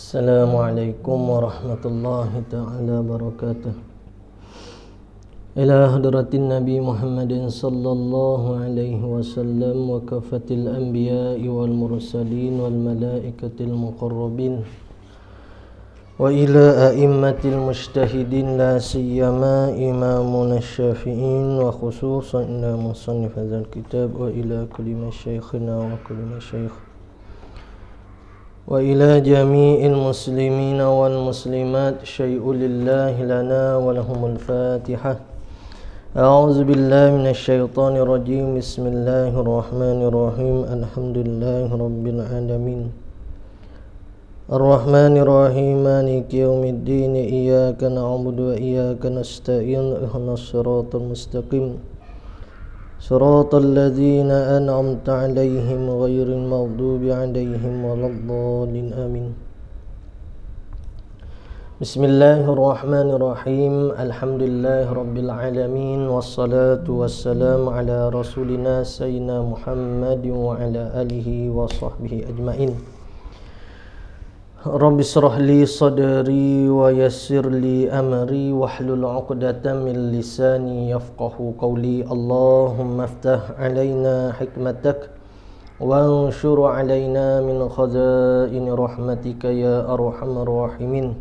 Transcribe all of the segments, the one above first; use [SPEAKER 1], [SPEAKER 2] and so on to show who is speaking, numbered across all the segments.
[SPEAKER 1] السلام عليكم ورحمة الله تعالى وبركاته إلى هدرة النبي محمد صلى الله عليه وسلم وكافة الأنبياء والمرسلين والملائكة المقربين وإلى أئمة المجتهدين لا سيما إمامنا الشافعين وخصوصا إلى مصنف هذا الكتاب وإلى كلمة شيخنا وكلمة شيخ وإلى جميع المسلمين والمسلمات شيء لله لنا ولهم الفاتحة أعوذ بالله من الشيطان الرجيم بسم الله الرحمن الرحيم الحمد لله رب العالمين الرحمن الرحيم مالك يوم الدين إياك نعبد وإياك نستعين اهدنا الصراط المستقيم صراط الذين أنعمت عليهم غير المغضوب عليهم ولا الضالين آمين بسم الله الرحمن الرحيم الحمد لله رب العالمين والصلاة والسلام على رسولنا سيدنا محمد وعلى آله وصحبه أجمعين Rabbi surah li sadari wa yassir li amri wa hlul uqdatan min lisani yafqahu qawli Allahumma aftah alayna hikmatak wa anshuru alayna min khazain rahmatika ya arhamar rahimin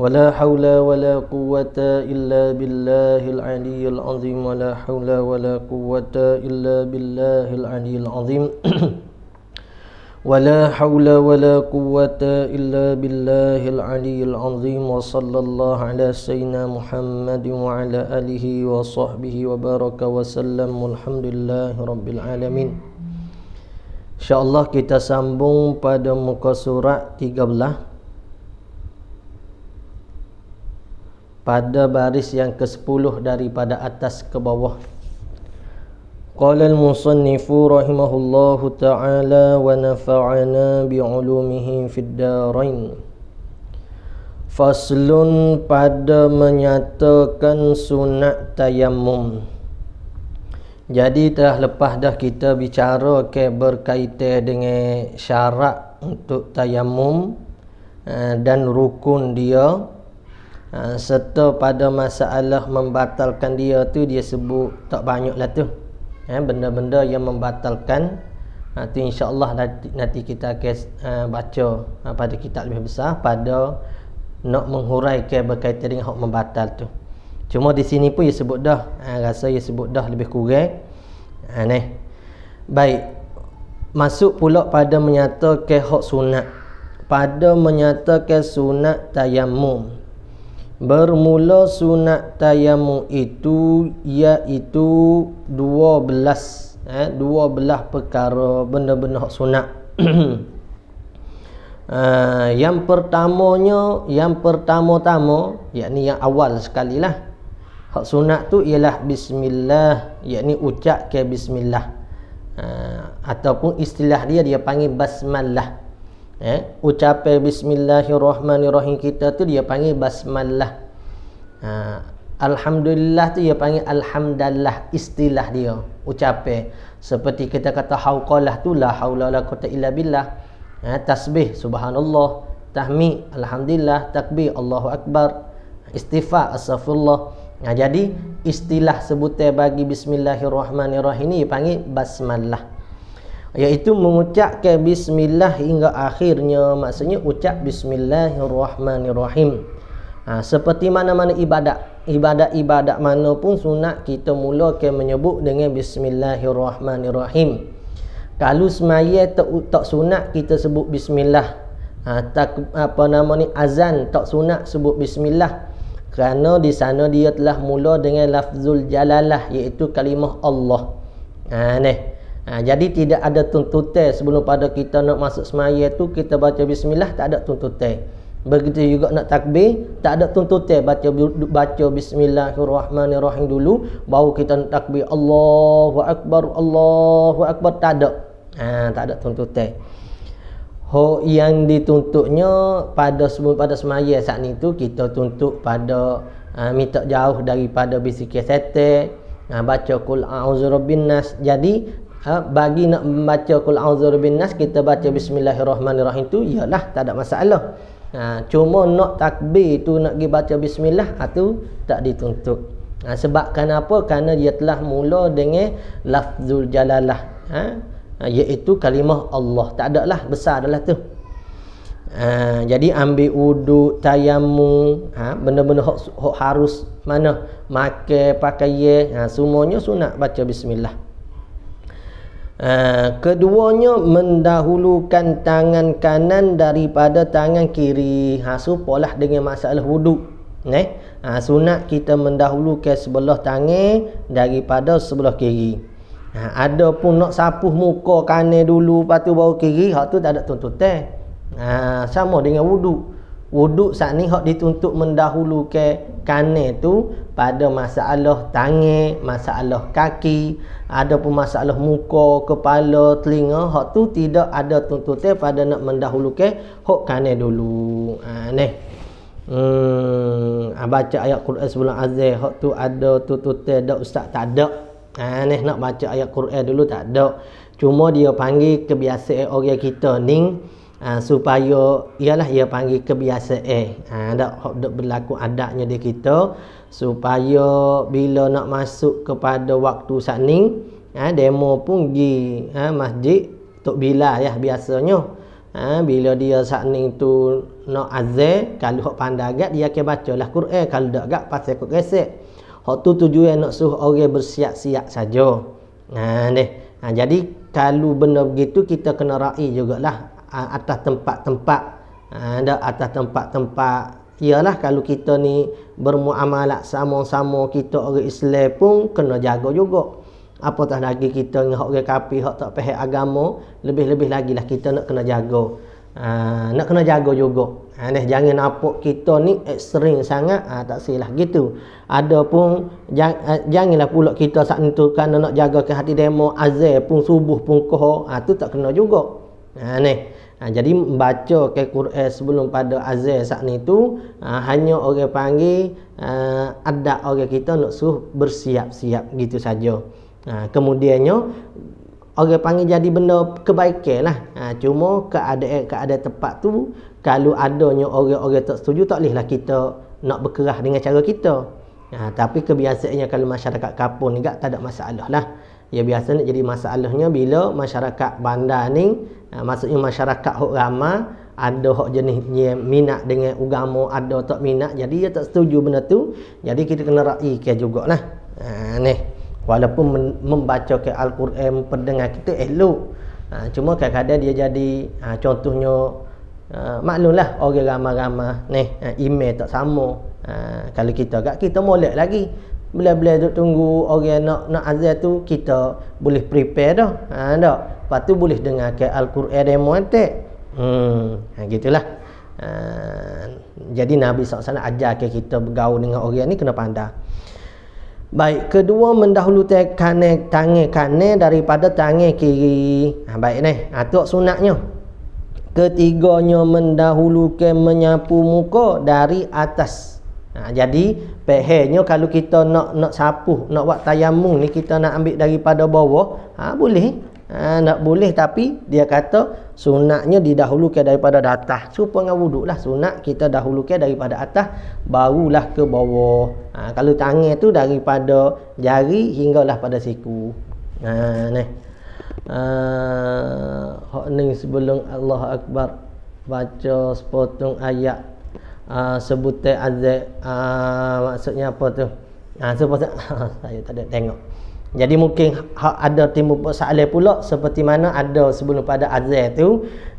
[SPEAKER 1] wa la hawla wa la quwata illa billahil aliyyil azim wa la hawla wa la quwata illa billahil aliyyil azim ولا حول ولا قوة إلا بالله العلي العظيم وصلى الله على سيدنا محمد وعلى آله وصحبه وبارك وسلم والحمد لله رب العالمين إن شاء الله kita sambung pada muka surat 13 pada baris yang ke-10 daripada atas ke bawah al المصنف رحمه taala, تعالى ونفعنا بعلومه في الدارين Faslun pada menyatakan sunat tayammum Jadi telah lepas dah kita bicara ke berkaitan dengan syarat untuk tayammum eh, Dan rukun dia eh, Serta pada masalah membatalkan dia tu dia sebut tak banyak lah tu Eh, benda-benda eh, yang membatalkan nanti insyaallah nanti, nanti kita akan uh, baca uh, pada kitab lebih besar pada nak menghuraikan berkaitan dengan hak membatal tu cuma di sini pun dia sebut dah uh, rasa dia sebut dah lebih kurang aneh baik masuk pula pada menyatakan hak sunat pada menyatakan sunat tayammum bermula sunat tayamu itu iaitu belas, eh belah perkara benda-benda sunat uh, yang pertamanya yang pertama-tama yakni yang awal sekali lah hak sunat tu ialah bismillah yakni ucap ke bismillah uh, ataupun istilah dia dia panggil basmalah eh, ucapan bismillahirrahmanirrahim kita tu dia panggil basmalah. ha, alhamdulillah tu dia panggil alhamdallah istilah dia ucapan seperti kita kata hauqalah tu la haula la quwata illa billah ha, tasbih subhanallah tahmi alhamdulillah takbir allahu akbar istighfar astaghfirullah Nah, ha, jadi istilah sebutan bagi bismillahirrahmanirrahim ini dipanggil basmalah iaitu mengucapkan bismillah hingga akhirnya maksudnya ucap bismillahirrahmanirrahim ha, seperti mana-mana ibadat ibadat-ibadat mana pun sunat kita ke menyebut dengan bismillahirrahmanirrahim kalau semayah tak, tak sunat kita sebut bismillah ha, tak, apa nama ni azan tak sunat sebut bismillah kerana di sana dia telah mula dengan lafzul jalalah iaitu kalimah Allah ha, ni Ha, jadi tidak ada tuntutan sebelum pada kita nak masuk semaya tu kita baca bismillah tak ada tuntutan. Begitu juga nak takbir tak ada tuntutan baca baca bismillahirrahmanirrahim dulu baru kita nak takbir Allahu akbar Allahu akbar tak ada. Ha, tak ada tuntutan. Ho yang dituntutnya pada sebelum pada semaya saat ni tu kita tuntut pada ha, minta jauh daripada bisik setan. Ha, baca kul a'udzu rabbinnas jadi ha, bagi nak membaca kul auzur bin nas kita baca bismillahirrahmanirrahim tu iyalah tak ada masalah ha, cuma nak takbir tu nak pergi baca bismillah atau ha, tak dituntut ha, sebab kenapa kerana dia telah mula dengan lafzul jalalah ha, ha iaitu kalimah Allah tak ada lah besar adalah tu Ha, jadi ambil uduk, tayamu ha, Benda-benda yang harus Mana? Makan, pakai ha, Semuanya sunat baca bismillah Ha, keduanya mendahulukan tangan kanan daripada tangan kiri ha, supalah dengan masalah wuduk eh? ha, sunat kita mendahulukan sebelah tangan daripada sebelah kiri ha, ada pun nak sapuh muka kanan dulu lepas tu baru kiri hak tu tak ada tuntutan ha, sama dengan wuduk wuduk saat ni hak dituntut ke kane tu pada masalah tangan, masalah kaki, ada pun masalah muka, kepala, telinga, hak tu tidak ada tuntutan pada nak mendahulu ke hak kane dulu. Ha ni. Hmm, baca ayat Quran sebelum azan hak tu ada tuntutan tak ustaz tak ada. Ha ni nak baca ayat Quran dulu tak ada. Cuma dia panggil kebiasaan orang kita ning ha, supaya ialah ia panggil kebiasaan ha, ada hak berlaku adatnya di kita supaya bila nak masuk kepada waktu sakning ha, demo pun pergi ha, masjid tok bila ya lah biasanya ha, bila dia sakning tu nak azan kalau hak pandagat dia ke bacalah Quran kalau dak gak pasal kok resek hak tu tujuan nak suruh orang bersiap-siap saja ha deh ha, jadi kalau benda begitu kita kena rai jugalah Ah, atas tempat-tempat ada ah, -tempat, atas tempat-tempat ialah kalau kita ni bermuamalah sama-sama kita orang Islam pun kena jaga juga apatah lagi kita dengan orang kafir hak tak faham agama lebih-lebih lah kita nak kena jaga Aa, ah, nak kena jaga juga Aa, jangan nampak kita ni ekstrim sangat ha, tak silah gitu Adapun pun jang, janganlah pula kita saat ni tu nak jaga ke hati demo azir pun subuh pun kohor ha, tu tak kena juga ha, ni Ha, jadi membaca ke Quran sebelum pada azal saat ni tu ha, hanya orang panggil ha, ada orang kita nak suruh bersiap-siap gitu saja. Ha, kemudiannya orang panggil jadi benda kebaikan lah. Ha, cuma keadaan keadaan tempat tu kalau adanya orang-orang tak setuju tak lihlah kita nak berkerah dengan cara kita. Ha, tapi kebiasaannya kalau masyarakat kapun ni tak ada masalah lah. Ya biasa nak jadi masalahnya bila masyarakat bandar ni eh, maksudnya masyarakat hok ramah ada hok jenis minat dengan agama ada tak minat jadi ia tak setuju benda tu jadi kita kena raikan jugaklah ha eh, ni walaupun membaca ke al-Quran pendengar kita elok ha, cuma kadang-kadang dia jadi ha, contohnya Uh, maklumlah orang ramah-ramah ni uh, email tak sama uh, kalau kita agak kita molek lagi belah-belah duk tunggu orang nak nak azan tu kita boleh prepare dah. Ha dak. Lepas boleh dengar ke al-Quran dan muantik. Hmm, ha gitulah. Ha, jadi Nabi SAW ajar ke kita bergaul dengan orang ni kena pandai. Baik, kedua mendahulukan kanan tangan kanan daripada tangan kiri. Ha, baik ni. Ha tu sunatnya. Ketiganya mendahulukan menyapu muka dari atas. Ha, jadi pehnya kalau kita nak nak sapu, nak buat tayamum ni kita nak ambil daripada bawah, ha, boleh. Ha, nak boleh tapi dia kata sunatnya didahulukan daripada atas. Supaya dengan wuduklah sunat kita dahulukan daripada atas barulah ke bawah. Ha, kalau tangan tu daripada jari hinggalah pada siku. Ha ni. Ha, ni sebelum Allah Akbar baca sepotong ayat uh, ah, sebutan azab uh, ah, maksudnya apa tu ha, ah, so, pasal, saya tak ada tengok jadi mungkin ha, ada timbul persoalan pula seperti mana ada sebelum pada azab tu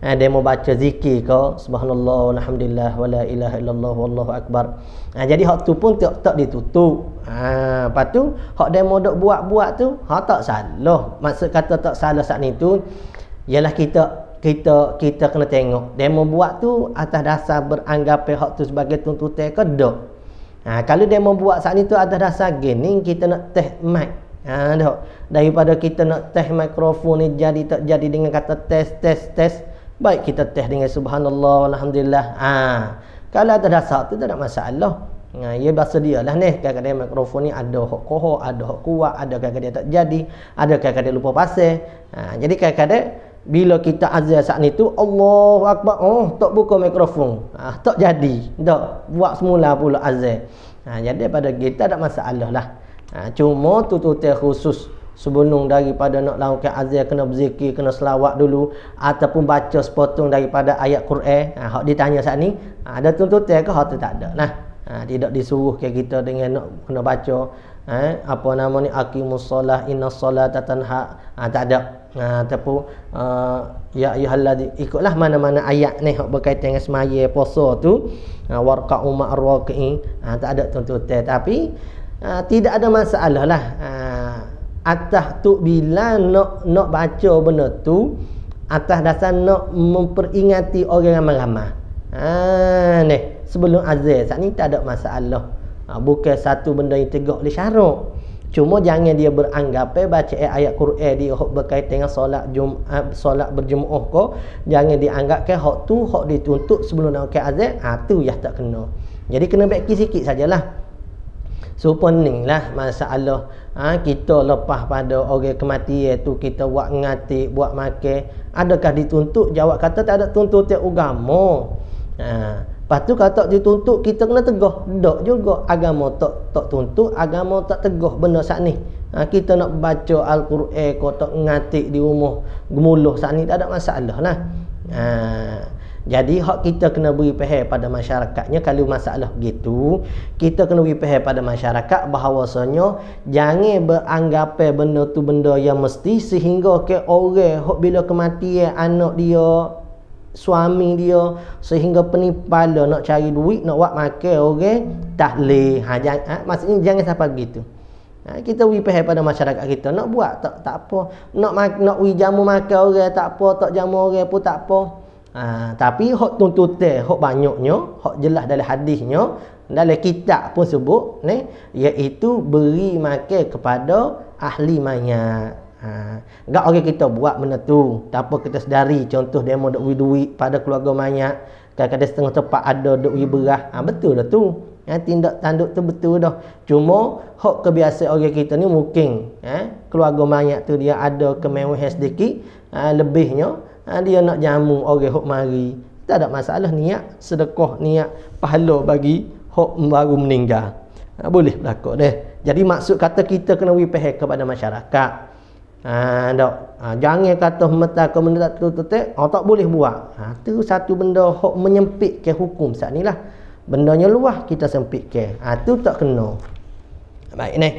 [SPEAKER 1] eh, dia mau baca zikir ke subhanallah alhamdulillah, wala ilaha illallah wallahu akbar ha, jadi hak tu pun tak, tak ditutup ha, lepas tu hak dia mau buat-buat tu hak tak salah maksud kata tak salah saat ni tu ialah kita kita kita kena tengok demo buat tu atas dasar beranggap pihak tu sebagai tuntutan ke dak ha, kalau demo buat saat ni tu atas dasar gini kita nak teh mic ha, dok daripada kita nak teh mikrofon ni jadi tak jadi dengan kata test test test baik kita teh dengan subhanallah alhamdulillah ha. kalau atas dasar tu tak ada masalah Ha, ia ya, bahasa dia lah ni Kadang-kadang mikrofon ni ada hok kohok Ada hok kuat Ada kadang-kadang tak jadi Ada kadang-kadang lupa pasir ha, Jadi kadang-kadang bila kita azal saat ni tu Allahu akbar oh tak buka mikrofon ah tak jadi tak buat semula pula azal ha ah, jadi pada kita tak masalah lah ha, cuma tutur khusus sebelum daripada nak lakukan azal kena berzikir kena selawat dulu ataupun baca sepotong daripada ayat Quran ha hak ditanya saat ni ada tuntutan ke hak tak ada nah ha, tidak disuruh ke kita dengan nak kena baca eh, apa nama ni aqimus solah inna solata tanha ha, tak ada ha tapi uh, ha, ya ayyuhallazi ikutlah mana-mana ayat ni hak berkaitan dengan semaya puasa tu ha, warqa'u ma'raqi ha, tak ada tuntutan tapi ha, tidak ada masalah lah ha, atas tu bila nak nak baca benda tu atas dasar nak memperingati orang yang ramah ha, ni sebelum azan saat ni tak ada masalah ha, bukan satu benda yang tegak oleh syarak cuma jangan dia beranggap eh, baca eh, ayat Quran dia hok berkaitan dengan solat Jumaat eh, solat berjemaah ko jangan dianggapkan hok tu hok dituntut sebelum nak ke azan ha tu yang tak kena jadi kena baik sikit sajalah Supening lah masalah ha, Kita lepas pada orang kematian tu Kita buat ngati buat makan Adakah dituntut? Jawab kata tak ada tuntut tiap agama ha, Lepas tu kalau tak dituntut kita kena tegah. dok juga agama tak tak tuntut, agama tak tegah benda sat ni. Ha, kita nak baca al-Quran ko tak ngatik di rumah gemuluh sat ni tak ada masalah nah. Ha, jadi hak kita kena beri faham pada masyarakatnya kalau masalah gitu kita kena beri faham pada masyarakat bahawasanya jangan beranggapan benda tu benda yang mesti sehingga ke orang hak bila kematian anak dia suami dia sehingga penipala nak cari duit nak buat makan okey tahlil ha jangan ha, maksudnya jangan sampai begitu ha, kita wi pahai pada masyarakat kita nak buat tak tak apa nak nak wi jamu makan orang tak apa tak jamu orang pun tak apa ha, tapi hok tuntutan hok banyaknya hok jelas dalam hadisnya dalam kitab pun sebut ni iaitu beri makan kepada ahli mayat Enggak ha. orang kita buat benda tu. Tak kita sedari contoh dia duk duit pada keluarga banyak. Kadang-kadang setengah tempat ada duk wi berah. Ha, betul dah tu. Ya, tindak tanduk tu betul dah. Cuma hak kebiasa orang kita ni mungkin ya, keluarga banyak tu dia ada kemewahan sedikit. Ha, lebihnya ha, dia nak jamu orang hok mari. Tak ada masalah niat sedekah niat pahala bagi hok baru meninggal. Ha, boleh berlaku deh. Jadi maksud kata kita kena wi kepada masyarakat. Ha, dok. Ha, jangan kata mata ke benda tak tu tu ha, tak boleh buat. Ha, tu satu benda hok menyempit ke hukum sat ni lah. Bendanya luah kita sempit ke. Ha, tu tak kena. Baik ni.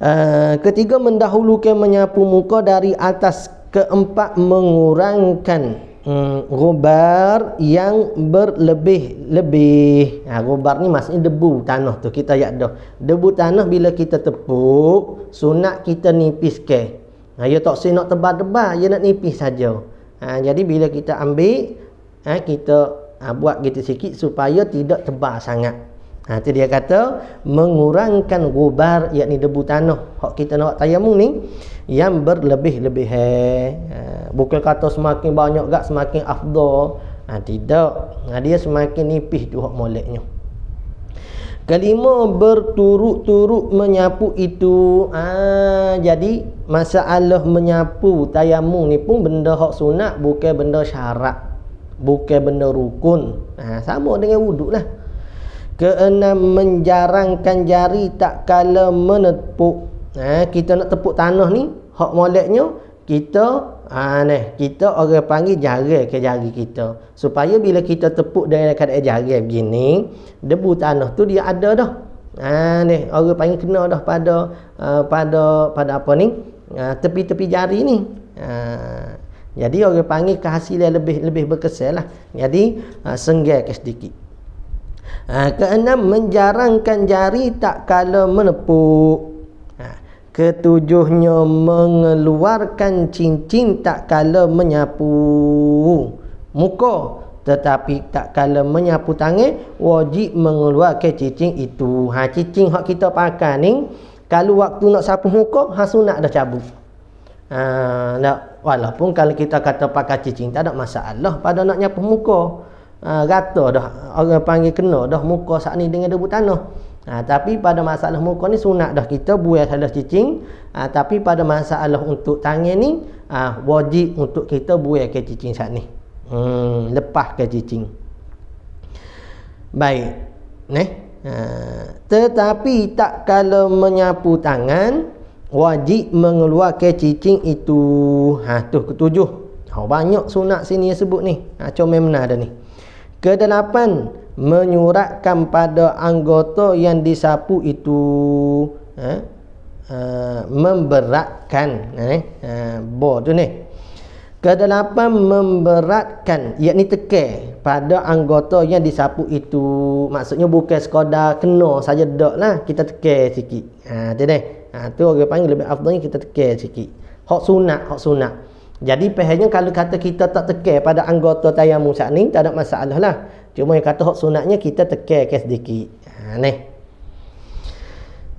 [SPEAKER 1] Uh, ketiga mendahulukan menyapu muka dari atas keempat mengurangkan hmm, gubar yang berlebih-lebih. Ha, gubar ni maksudnya debu tanah tu kita ya dah. Debu tanah bila kita tepuk, sunat kita nipis ke. Ha, ia ya tak sih nak tebal-tebal, ia ya nak nipis saja. Ha, jadi bila kita ambil, ha, kita ha, buat gitu sikit supaya tidak tebal sangat. Ha, itu dia kata mengurangkan gubar yakni debu tanah hak kita nak tayamum ni yang berlebih-lebih ha, bukan kata semakin banyak gak semakin afdal ha, tidak ha, dia semakin nipis tu hak moleknya kelima berturut-turut menyapu itu ha, jadi masalah menyapu tayamum ni pun benda hak sunat bukan benda syarak, bukan benda rukun ha, sama dengan wuduk lah Keenam menjarangkan jari tak kala menepuk. Ha, kita nak tepuk tanah ni, hak moleknya kita ha, ni, kita orang panggil jari ke jari kita. Supaya bila kita tepuk dengan keadaan jari begini, debu tanah tu dia ada dah. Ha ni, orang panggil kena dah pada uh, pada pada apa ni? Ha, tepi-tepi uh, jari ni. Ha jadi orang panggil kehasilan lebih lebih berkesan Jadi uh, ha, senggel ke sedikit. Ha, keenam menjarangkan jari tak kala menepuk. Ha, ketujuhnya mengeluarkan cincin tak kala menyapu muka tetapi tak kala menyapu tangan wajib mengeluarkan cincin itu. Ha cincin hak kita pakai ni kalau waktu nak sapu muka ha sunat dah cabut. Ha, nak, walaupun kalau kita kata pakai cincin tak ada masalah pada nak nyapu muka rata ha, dah orang panggil kena dah muka saat ni dengan debu tanah ha, tapi pada masalah muka ni sunat dah kita buat salah cicing ha, tapi pada masalah untuk tangan ni ha, wajib untuk kita buat ke cicing saat ni hmm, lepas ke cicing baik ne? Ha, tetapi tak kalau menyapu tangan wajib mengeluarkan cicing itu ha, tu ketujuh ha, banyak sunat sini yang sebut ni ha, comel menar dah ni Kedelapan menyuratkan pada anggota yang disapu itu eh, uh, memberatkan eh, ha, uh, bo tu ni kedelapan memberatkan yakni tekel pada anggota yang disapu itu maksudnya bukan sekadar kena saja dok lah kita teke sikit ha tu deh ha tu orang panggil lebih afdalnya kita teke sikit hak sunat hak sunat jadi pehnya kalau kata kita tak tekeh pada anggota tayamum saat ni, tak ada masalah lah. Cuma yang kata hak sunatnya kita tekeh ke sedikit. Ha, ni.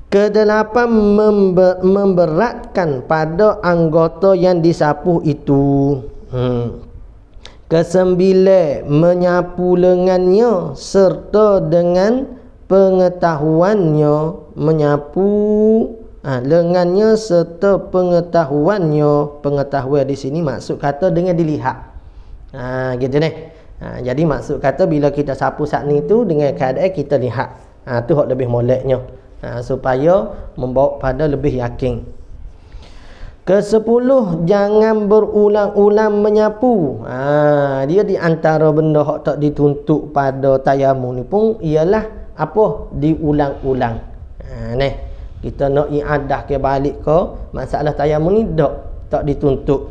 [SPEAKER 1] Kedelapan member, memberatkan pada anggota yang disapu itu. Hmm. Kesembilan menyapu lengannya serta dengan pengetahuannya menyapu ha, lengannya serta pengetahuannya pengetahuan di sini maksud kata dengan dilihat ha, gitu ni ha, jadi maksud kata bila kita sapu saat ni tu dengan keadaan kita lihat ha, tu yang lebih moleknya ha, supaya membawa pada lebih yakin Kesepuluh, jangan berulang-ulang menyapu. Ha, dia di antara benda yang tak dituntut pada tayamu ni pun ialah apa? Diulang-ulang. Ha, kita nak iadah ke balik ke masalah tayamum ni tak tak dituntut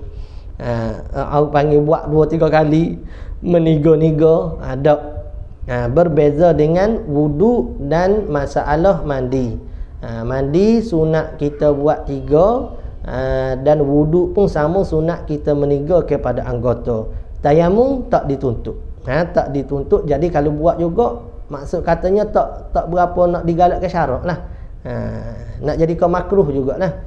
[SPEAKER 1] ha, aku panggil buat dua tiga kali menigo-nigo ada ha, ha, berbeza dengan wudu dan masalah mandi ha, mandi sunat kita buat tiga ha, dan wudu pun sama sunat kita menigo kepada anggota tayamum tak dituntut ha, tak dituntut jadi kalau buat juga maksud katanya tak tak berapa nak digalakkan syarat lah Ha, nak jadi kau makruh jugalah.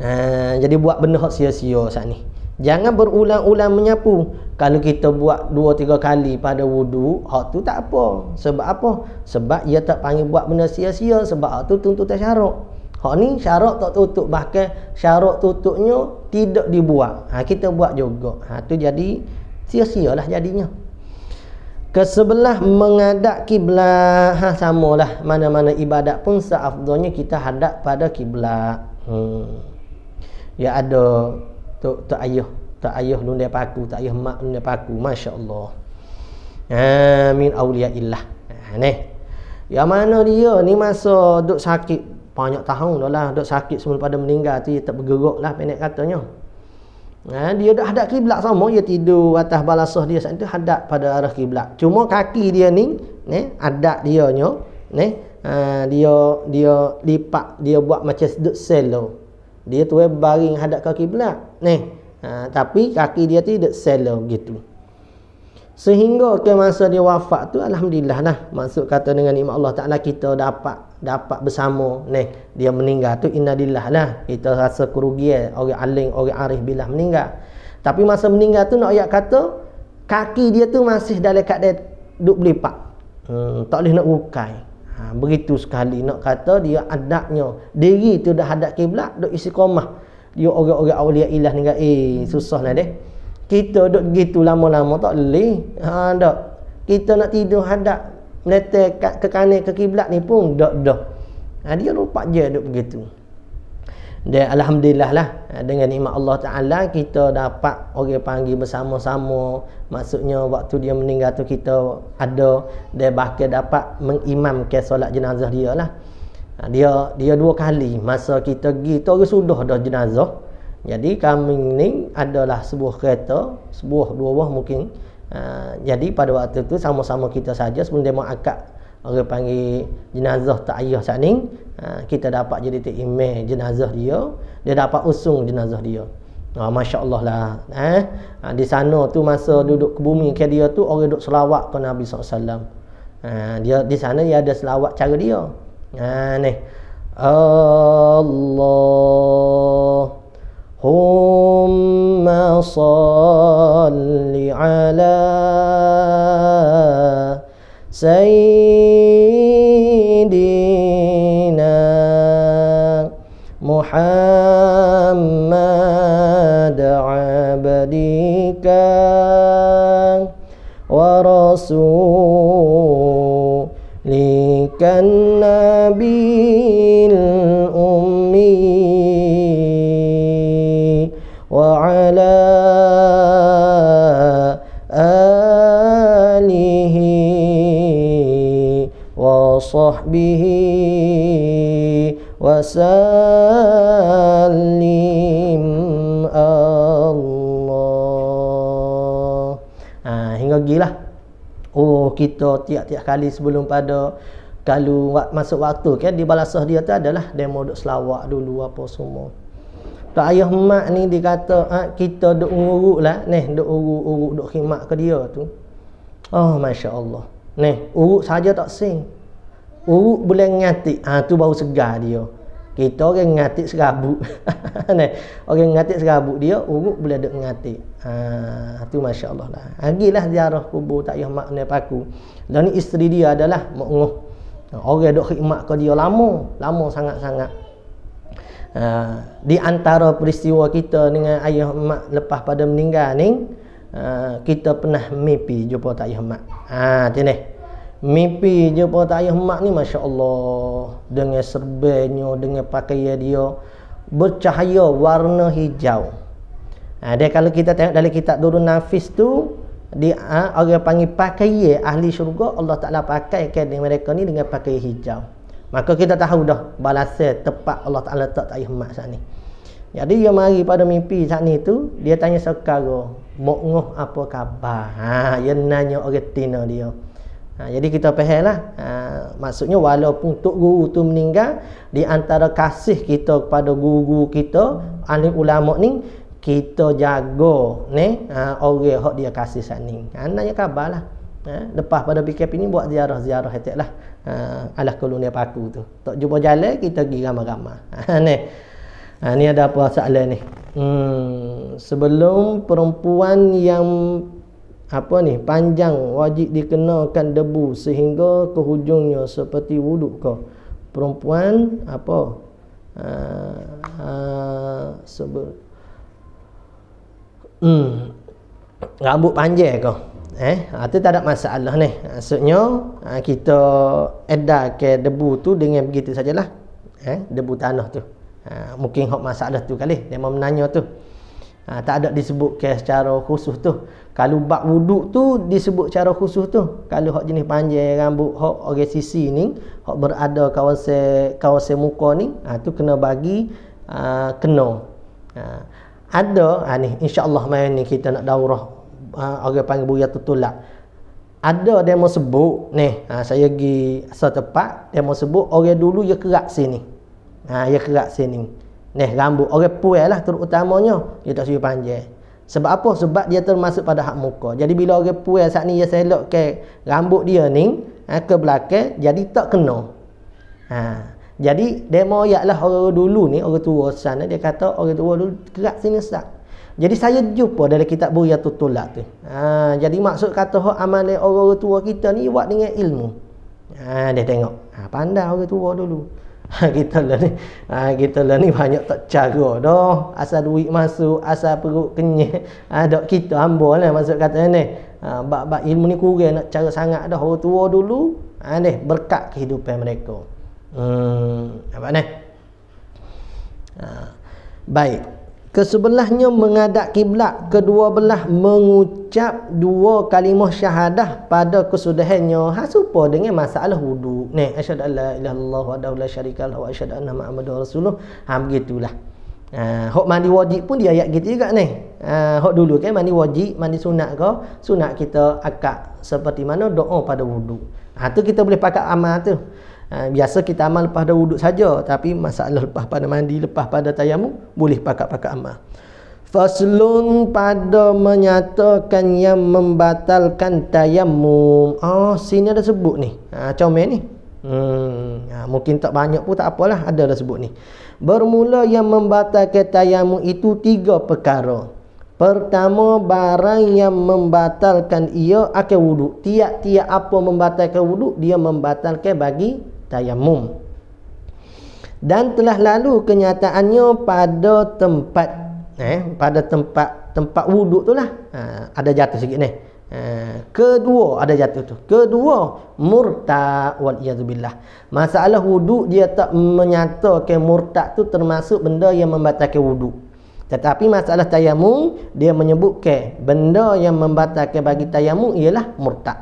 [SPEAKER 1] Ha, jadi buat benda hak sia-sia saat ni. Jangan berulang-ulang menyapu. Kalau kita buat dua tiga kali pada wudu, hak tu tak apa. Sebab apa? Sebab ia tak panggil buat benda sia-sia sebab hak tu tuntutan syarak. Hak ni syarak tak tutup bahkan syarak tutupnya tidak dibuat. Ha, kita buat juga. Ha, tu jadi sia-sialah jadinya. Kesebelah mengadak menghadap kiblat ha samalah mana-mana ibadat pun seafdolnya kita hadap pada kiblat hmm. ya ada tok tok ayah tok ayah lundai paku tok ayuh mak lundai paku masya-Allah amin auliaillah ha ni yang mana dia ni masa duk sakit banyak tahun dah lah duk sakit sebelum pada meninggal tu dia tak bergerak lah Penat katanya Ha, dia dah hadap kiblat sama dia tidur atas balasah dia saat itu hadap pada arah kiblat. Cuma kaki dia ni ni adat dia nya ni ha, dia dia lipat dia buat macam sedut selo. Dia tu baring hadap ke kiblat ni. Ha, tapi kaki dia tidak selo gitu. Sehingga ke masa dia wafat tu alhamdulillah lah maksud kata dengan nikmat Allah Taala kita dapat dapat bersama ni dia meninggal tu innalillah lah kita rasa kerugian orang alim orang arif bila meninggal tapi masa meninggal tu nak ayat kata kaki dia tu masih dalam keadaan duk berlipat hmm, tak boleh nak rukai ha, begitu sekali nak kata dia adabnya diri tu dah hadap kiblat duk isi komah dia orang-orang awliya ilah ni eh susah lah deh kita duk gitu lama-lama tak boleh ha, kita nak tidur hadap meletak ke, ke kanan ke kiblat ni pun dah dah ha, dia lupa je duk begitu dan alhamdulillah lah ha, dengan nikmat Allah taala kita dapat orang panggil bersama-sama maksudnya waktu dia meninggal tu kita ada dia bahkan dapat mengimamkan solat jenazah dia lah ha, dia dia dua kali masa kita pergi tu sudah dah jenazah jadi kami ni adalah sebuah kereta sebuah dua buah mungkin Ah, jadi pada waktu tu sama-sama kita saja sebelum dia akad orang panggil jenazah tak ayah saat ni uh, ah, kita dapat jadi terima jenazah dia dia dapat usung jenazah dia Oh, ah, Masya Allah lah eh? Di sana tu masa duduk ke bumi ke dia tu Orang duduk selawat ke Nabi SAW eh, dia, Di sana dia ada selawat cara dia eh, ni. Allah هم صل على سيدنا محمد عبدك ورسولك النبي وصحبه وسلم الله ha, hingga gilah oh kita tiap-tiap kali sebelum pada kalau wak, masuk waktu kan di balasah dia tu adalah demo duk selawat dulu apa semua tak ayah mak ni dikata ha, kita duk nguruk lah ni duk uruk-uruk duk khidmat ke dia tu oh masya Allah ni uruk saja tak sing urut boleh ngatik ha, tu baru segar dia kita orang ngatik serabut orang ngatik serabut dia urut boleh duk ngatik ha, tu masya Allah lah agilah ziarah kubur tak payah makna paku dan ni isteri dia adalah mu'nguh orang duk khidmat ke dia lama lama sangat-sangat ha, di antara peristiwa kita dengan ayah mak lepas pada meninggal ni Uh, kita pernah mimpi jumpa tak ayah mak ha, macam ni mimpi je pun tak ayah mak ni masya Allah dengan serbenyo dengan pakaian dia bercahaya warna hijau ha, dia kalau kita tengok dalam kitab dulu nafis tu dia ha, orang panggil pakaian ahli syurga Allah Ta'ala pakai ke mereka ni dengan pakaian hijau maka kita tahu dah balasan tepat Allah Ta'ala letak tak ayah mak saat ni jadi dia mari pada mimpi saat ni tu dia tanya sekarang mok ngoh apa khabar ha, nanya orang tina dia Ha, jadi kita faham lah. Ha, maksudnya walaupun Tok Guru tu meninggal, di antara kasih kita kepada guru-guru kita, alim ulama' ni, kita jaga ni, ha, orang yang dia kasih saat ni. Anaknya ha, khabar lah. Ha, lepas pada PKP ni, buat ziarah-ziarah hati lah. Ha, alah kolonial paku tu. Tak jumpa jalan, kita pergi ramah-ramah. Ha, ni. Ha, ni ada apa soalan ni? Hmm, sebelum perempuan yang apa ni panjang wajib dikenakan debu sehingga ke hujungnya seperti wuduk kau perempuan apa aa, ah, aa, ah, sebut hmm rambut panjang ke eh itu ah, tak ada masalah ni maksudnya kita edar ke debu tu dengan begitu sajalah eh debu tanah tu mungkin hok masalah tu kali dia mau menanya tu Ha, tak ada disebutkan secara khusus tu. Kalau bak wuduk tu disebut secara khusus tu. Kalau hak jenis panjang rambut, hak orang sisi ni, hak berada kawasan kawasan muka ni, ha, tu kena bagi uh, kena. Ha, ada ha, ni insya-Allah mai ni kita nak daurah ha, orang panggil buya tertolak. Ada demo sebut ni, ha, saya pergi dia mau sebut orang dulu ya kerak sini. Ha ya kerak sini. Neh rambut orang puel lah terutamanya dia tak suka panjang. Sebab apa? Sebab dia termasuk pada hak muka. Jadi bila orang puel saat ni dia selok ke rambut dia ni ha, ke belakang jadi tak kena. Ha. Jadi demo ayatlah orang dulu ni orang tua sana dia kata orang tua dulu kerak sini sat. Jadi saya jumpa dalam kitab buria tu tolak tu. Ha, jadi maksud kata hak amal orang tua kita ni buat dengan ilmu. Ha, dia tengok. Ha, pandai orang tua dulu. Ha, kita lah ni ha, kita lah ni banyak tak cara dah asal duit masuk asal perut kenyek ha, dok kita hamba lah masuk kata ni ha, bab, bab ilmu ni kurang nak cara sangat dah orang tua dulu ha, ni berkat kehidupan mereka hmm, apa ni ha, baik Kesebelahnya mengadak kiblat, kedua belah mengucap dua kalimah syahadah pada kesudahannya. Ha serupa dengan masalah wuduk. Ni asyhadu alla ilaha illallah wa la syarika lahu wa asyhadu anna muhammadar rasulullah. Ha begitulah. Ha, hok mandi wajib pun dia ayat kita juga ni. Ha, hok dulu kan mandi wajib, mandi sunat ke? Sunat kita akak seperti mana doa pada wuduk. Ha tu kita boleh pakai amal tu. Ha, biasa kita amal lepas dah wuduk saja tapi masalah lepas pada mandi lepas pada tayamu boleh pakak pakak amal faslun pada menyatakan yang membatalkan tayamum oh ah, sini ada sebut ni ha, comel ni Hmm, ha, mungkin tak banyak pun tak apalah ada dah sebut ni bermula yang membatalkan tayamu itu tiga perkara Pertama barang yang membatalkan ia akan wuduk. Tiap-tiap apa membatalkan wuduk dia membatalkan bagi tayamum dan telah lalu kenyataannya pada tempat eh pada tempat tempat wuduk tu lah ha, ada jatuh sikit ni ha, kedua ada jatuh tu kedua murtad wal iazubillah masalah wuduk dia tak menyatakan murtad tu termasuk benda yang membatalkan wuduk tetapi masalah tayamum dia menyebutkan benda yang membatalkan bagi tayamum ialah murtad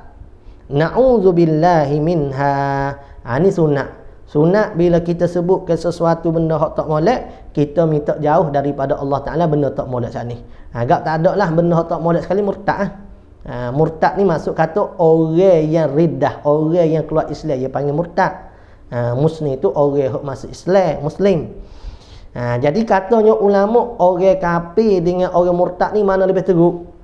[SPEAKER 1] na'udzubillahi minha Ha, ini sunat. Sunat bila kita sebutkan sesuatu benda yang tak molek, kita minta jauh daripada Allah Ta'ala benda tak molek sana. Ha, agak ha, tak ada lah benda yang tak molek sekali murtad. Ah. Ha, murtad ni masuk kata orang yang ridah, orang yang keluar Islam. Dia panggil murtad. Ha, Muslim itu orang yang masuk Islam, Muslim. Ha, jadi katanya ulama orang kapi dengan orang murtad ni mana lebih teruk?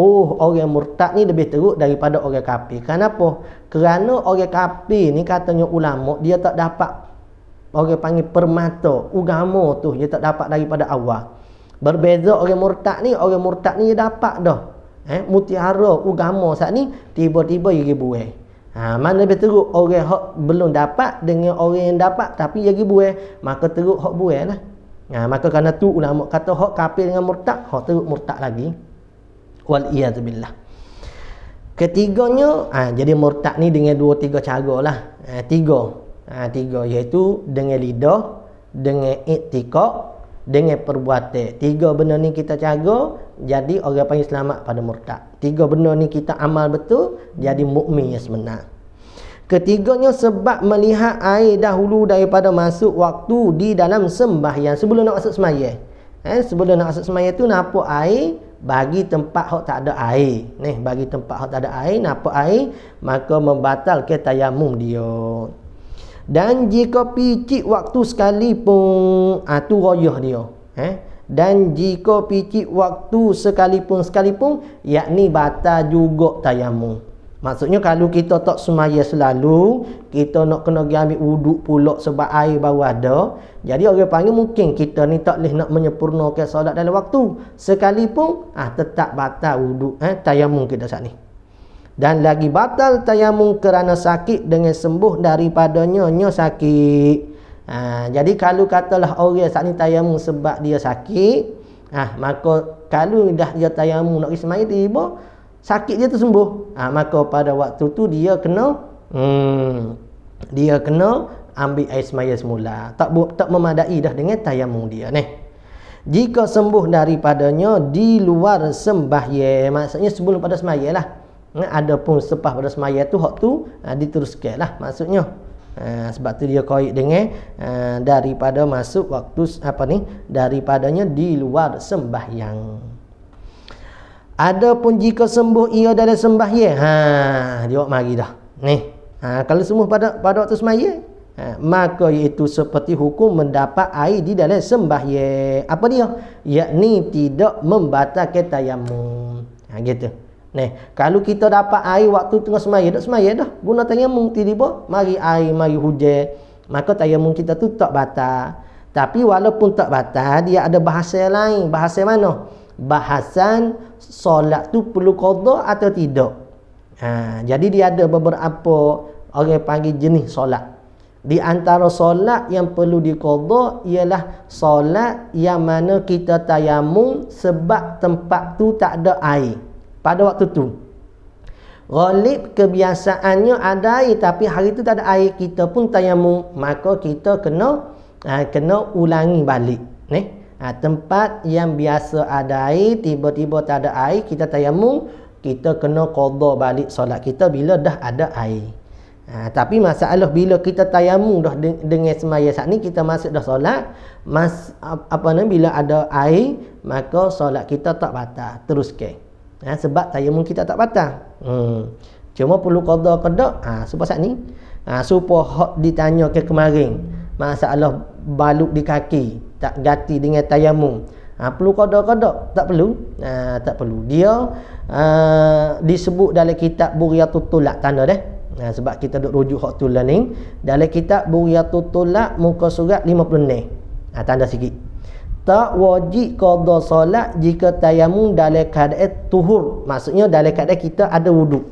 [SPEAKER 1] oh orang murtad ni lebih teruk daripada orang kafir. Kenapa? Kerana orang kafir ni katanya ulama dia tak dapat orang panggil permata agama tu dia tak dapat daripada awal. Berbeza orang murtad ni, orang murtad ni dia dapat dah. Eh, mutiara agama saat ni tiba-tiba dia buai. Eh. Ha, mana lebih teruk orang hak belum dapat dengan orang yang dapat tapi dia buai, eh. maka teruk hak buai lah. Ha, maka kerana tu ulama kata hak kafir dengan murtad, hak teruk murtad lagi wal iazbillah ketiganya ha, jadi murtad ni dengan dua tiga cara lah ha, tiga ha, tiga iaitu dengan lidah dengan itikak dengan perbuatan tiga benda ni kita jaga jadi orang panggil selamat pada murtad tiga benda ni kita amal betul jadi mukmin yang sebenar Ketiganya sebab melihat air dahulu daripada masuk waktu di dalam sembahyang sebelum nak masuk semayah. Eh, sebelum nak masuk semayah tu nampak air bagi tempat hok tak ada air ni bagi tempat hok tak ada air napa air maka membatal ke tayamum dia dan jika picik waktu sekalipun atu ah, ha, royoh dia eh dan jika picik waktu sekali pun sekali pun, yakni batal juga tayamum Maksudnya kalau kita tak semaya selalu, kita nak kena pergi ambil wuduk pulak sebab air baru ada. Jadi orang panggil mungkin kita ni tak boleh nak menyempurnakan solat dalam waktu. Sekalipun, ah tetap batal wuduk, eh, tayamum kita saat ni. Dan lagi batal tayamum kerana sakit dengan sembuh daripadanya nyo sakit. Ha, jadi kalau katalah orang saat ni tayamum sebab dia sakit, ah maka kalau dah dia tayamum nak semaya tiba-tiba, sakit dia tersembuh ha, ah, maka pada waktu tu dia kena hmm, dia kena ambil air semaya semula tak tak memadai dah dengan tayamum dia ni jika sembuh daripadanya di luar sembahye maksudnya sebelum pada semaya lah hmm, ada pun sepah pada semaya tu hak tu ha, diteruskan lah maksudnya ha, sebab tu dia kait dengan ha, daripada masuk waktu apa ni daripadanya di luar sembahyang yang Adapun jika sembuh ia dalam sembahyang, ha dia mari dah. Ni. Ha kalau sembuh pada pada waktu sembahyang, ha, maka iaitu seperti hukum mendapat air di dalam sembahyang. Apa dia? Yakni tidak membatalkan tayamum. Ha gitu. Ni, kalau kita dapat air waktu tengah sembahyang, dak sembahyang dah. Guna tayamum tiba-tiba mari air, mari hujan, maka tayamum kita tu tak batal. Tapi walaupun tak batal, dia ada bahasa lain. Bahasa mana? bahasan solat tu perlu qada atau tidak. Ha, jadi dia ada beberapa orang panggil jenis solat. Di antara solat yang perlu diqada ialah solat yang mana kita tayamum sebab tempat tu tak ada air pada waktu tu. Ghalib kebiasaannya ada air tapi hari tu tak ada air kita pun tayamum maka kita kena ha, kena ulangi balik. Nih ha, tempat yang biasa ada air tiba-tiba tak ada air kita tayamum kita kena qada balik solat kita bila dah ada air ha, tapi masalah bila kita tayamum dah dengan semaya saat ni kita masuk dah solat mas, apa ni bila ada air maka solat kita tak batal teruskan ha, sebab tayamum kita tak batal hmm. cuma perlu qada qada ha, supaya saat ni ha, supaya hak ditanya ke kemarin masalah baluk di kaki tak ganti dengan tayamum ha, perlu kodok-kodok tak perlu ha, tak perlu dia uh, disebut dalam kitab buriyatul tulak tanda deh ha, sebab kita duk rujuk hak tu ni dalam kitab buriyatul tulak muka surat 56 ha, tanda sikit tak wajib qada solat jika tayamum dalam keadaan tuhur maksudnya dalam keadaan kita ada wuduk